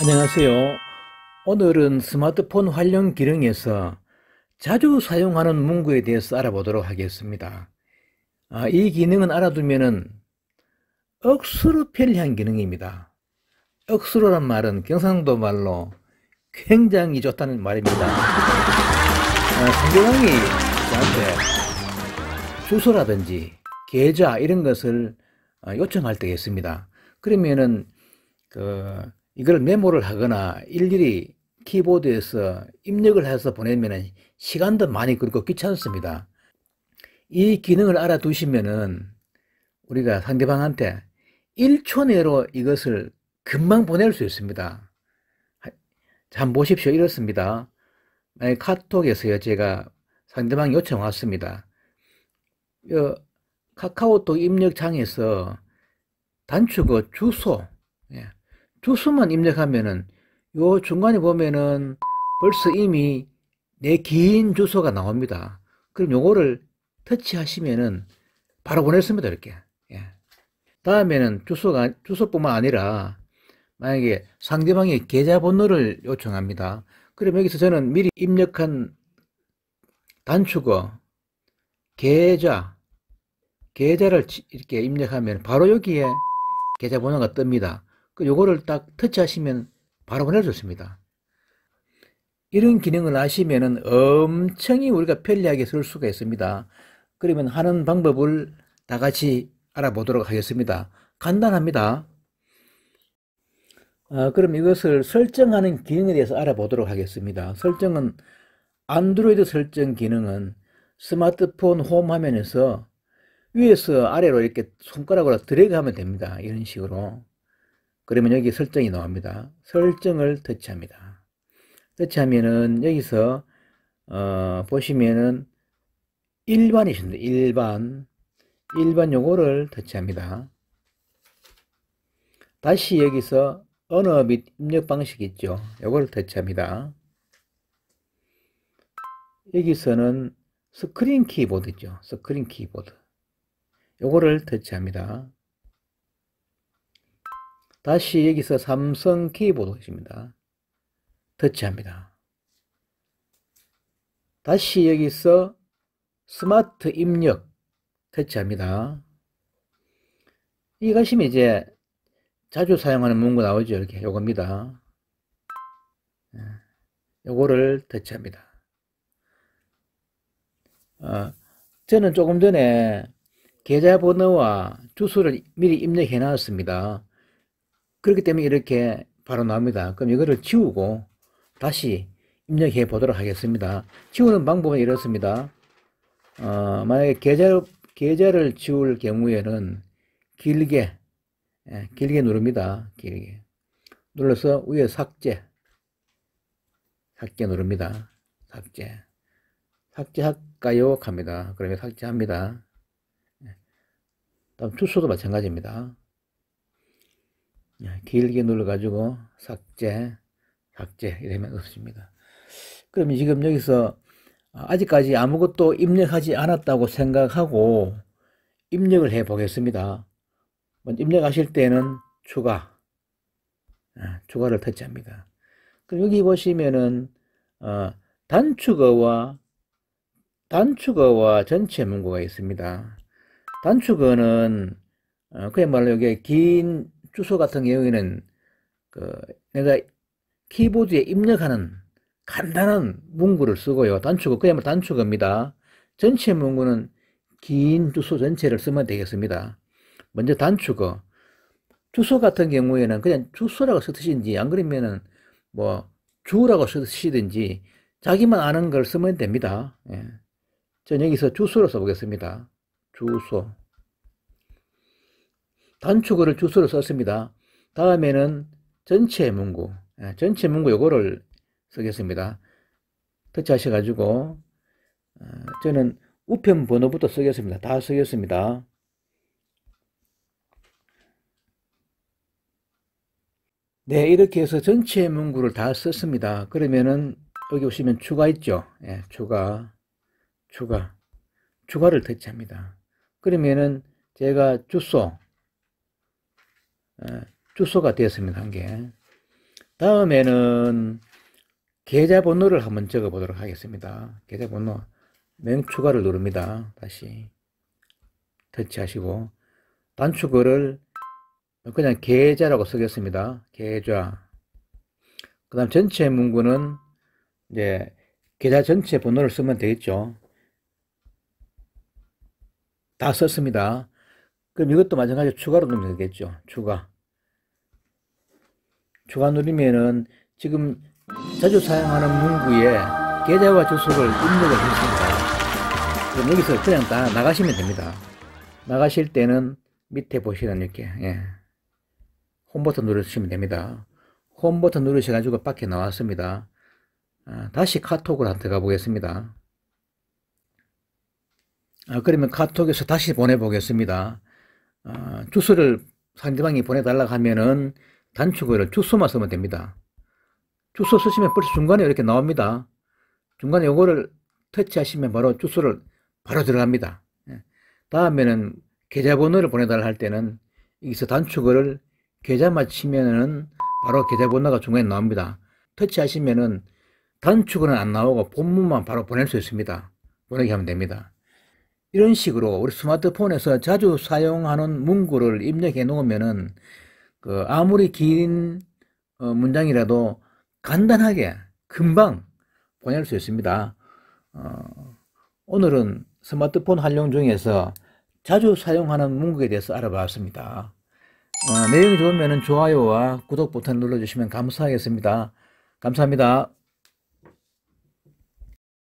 안녕하세요. 오늘은 스마트폰 활용 기능에서 자주 사용하는 문구에 대해서 알아보도록 하겠습니다. 아, 이 기능은 알아두면 억수로 편리한 기능입니다. 억수로란 말은 경상도 말로 굉장히 좋다는 말입니다. 아, 상대방이 저한테 주소라든지 계좌 이런 것을 아, 요청할 때가 있습니다. 그러면은 그 이걸 메모를 하거나 일일이 키보드에서 입력을 해서 보내면 시간도 많이 걸고 귀찮습니다. 이 기능을 알아두시면은 우리가 상대방한테 1초 내로 이것을 금방 보낼 수 있습니다. 참 보십시오. 이렇습니다. 만약 카톡에서 제가 상대방 요청 왔습니다. 카카오톡 입력창에서 단축어 주소, 예, 주소만 입력하면은 요 중간에 보면은 벌써 이미 내 긴 주소가 나옵니다. 그럼 요거를 터치하시면은 바로 보냈습니다. 이렇게. 예. 다음에는 주소가, 주소뿐만 아니라 만약에 상대방의 계좌번호를 요청합니다. 그럼 여기서 저는 미리 입력한 단축어, 계좌, 계좌를 이렇게 입력하면 바로 여기에 계좌번호가 뜹니다. 그 요거를 딱 터치하시면 바로 보내줬습니다. 이런 기능을 아시면은 엄청히 우리가 편리하게 쓸 수가 있습니다. 그러면 하는 방법을 다 같이 알아보도록 하겠습니다. 간단합니다. 아, 그럼 이것을 설정하는 기능에 대해서 알아보도록 하겠습니다. 설정은 안드로이드 설정 기능은 스마트폰 홈 화면에서 위에서 아래로 이렇게 손가락으로 드래그하면 됩니다. 이런 식으로 그러면 여기 설정이 나옵니다. 설정을 터치합니다. 터치하면은 여기서 어, 보시면은 일반이신데 일반 일반 용어를 터치합니다. 다시 여기서 언어 및 입력 방식 있죠. 요거를 터치합니다. 여기서는 스크린 키보드죠. 스크린 키보드. 요거를 터치합니다. 다시 여기서 삼성 키보드입니다. 터치합니다. 다시 여기서 스마트 입력 터치합니다. 이 가시면 이제 자주 사용하는 문구 나오죠. 이렇게 요겁니다. 예, 요거를 터치합니다. 어, 저는 조금 전에 계좌번호와 주소를 미리 입력해 놨습니다. 그렇기 때문에 이렇게 바로 나옵니다. 그럼 이거를 지우고 다시 입력해 보도록 하겠습니다. 지우는 방법은 이렇습니다. 어, 만약에 계좌, 계좌를 지울 경우에는 길게, 예, 길게 누릅니다. 길게. 눌러서 위에 삭제. 삭제 누릅니다. 삭제. 삭제할까요? 합니다. 그러면 삭제합니다. 예. 다음 주소도 마찬가지입니다. 예, 길게 눌러가지고 삭제, 삭제 이러면 없습니다. 그럼 지금 여기서 아직까지 아무것도 입력하지 않았다고 생각하고 입력을 해 보겠습니다. 입력하실 때는 추가, 예, 추가를 터치합니다. 그럼 여기 보시면은 어, 단축어와 단축어와 전체 문구가 있습니다. 단축어는 어, 그야말로 여기 긴 주소 같은 경우에는 그 내가 키보드에 입력하는 간단한 문구를 쓰고요. 단축어 그야말로 단축어입니다. 전체 문구는 긴 주소 전체를 쓰면 되겠습니다. 먼저 단축어 주소 같은 경우에는 그냥 주소라고 쓰듯이인지안 그러면은 뭐 주라고 쓰이든지 자기만 아는 걸 쓰면 됩니다. 예. 전 여기서 주소로 써보겠습니다. 주소 단축어를 주소로 썼습니다. 다음에는 전체 문구, 예, 전체 문구 요거를 쓰겠습니다. 터치하셔가지고 어, 저는 우편 번호부터 쓰겠습니다. 다 쓰겠습니다. 네, 이렇게 해서 전체 문구를 다 썼습니다. 그러면은 여기 오시면 추가 있죠? 예, 추가, 추가, 추가를 터치합니다. 그러면은 제가 주소, 예, 주소가 되었습니다. 한 개. 다음에는 계좌 번호를 한번 적어 보도록 하겠습니다. 계좌 번호 맨 추가를 누릅니다. 다시 터치하시고 단축어를 그냥 계좌라고 쓰겠습니다. 계좌. 그 다음 전체 문구는 이제 계좌 전체 번호를 쓰면 되겠죠. 다 썼습니다. 그럼 이것도 마찬가지로 추가로 누르면 되겠죠. 추가. 추가 누르면은 지금 자주 사용하는 문구에 계좌와 주소를 입력을 했습니다. 그럼 여기서 그냥 다 나가시면 됩니다. 나가실 때는 밑에 보시는 이렇게, 예. 홈 버튼 누르시면 됩니다. 홈 버튼 누르셔가지고 밖에 나왔습니다. 아, 다시 카톡으로 들어 가보겠습니다. 아, 그러면 카톡에서 다시 보내보겠습니다. 어, 주소를 상대방이 보내달라고 하면은 단축어를 주소만 쓰면 됩니다. 주소 쓰시면 벌써 중간에 이렇게 나옵니다. 중간에 요거를 터치하시면 바로 주소를 바로 들어갑니다. 예. 다음에는 계좌번호를 보내달라 할 때는 여기서 단축어를 계좌만 치면은 바로 계좌번호가 중간에 나옵니다. 터치하시면은 단축어는 안 나오고 본문만 바로 보낼 수 있습니다. 보내게 하면 됩니다. 이런 식으로 우리 스마트폰에서 자주 사용하는 문구를 입력해 놓으면은 그 아무리 긴 어, 문장이라도 간단하게 금방 보낼 수 있습니다. 어, 오늘은 스마트폰 활용 중에서 자주 사용하는 문구에 대해서 알아봤습니다. 어, 내용이 좋으면 좋아요와 구독 버튼 눌러주시면 감사하겠습니다. 감사합니다.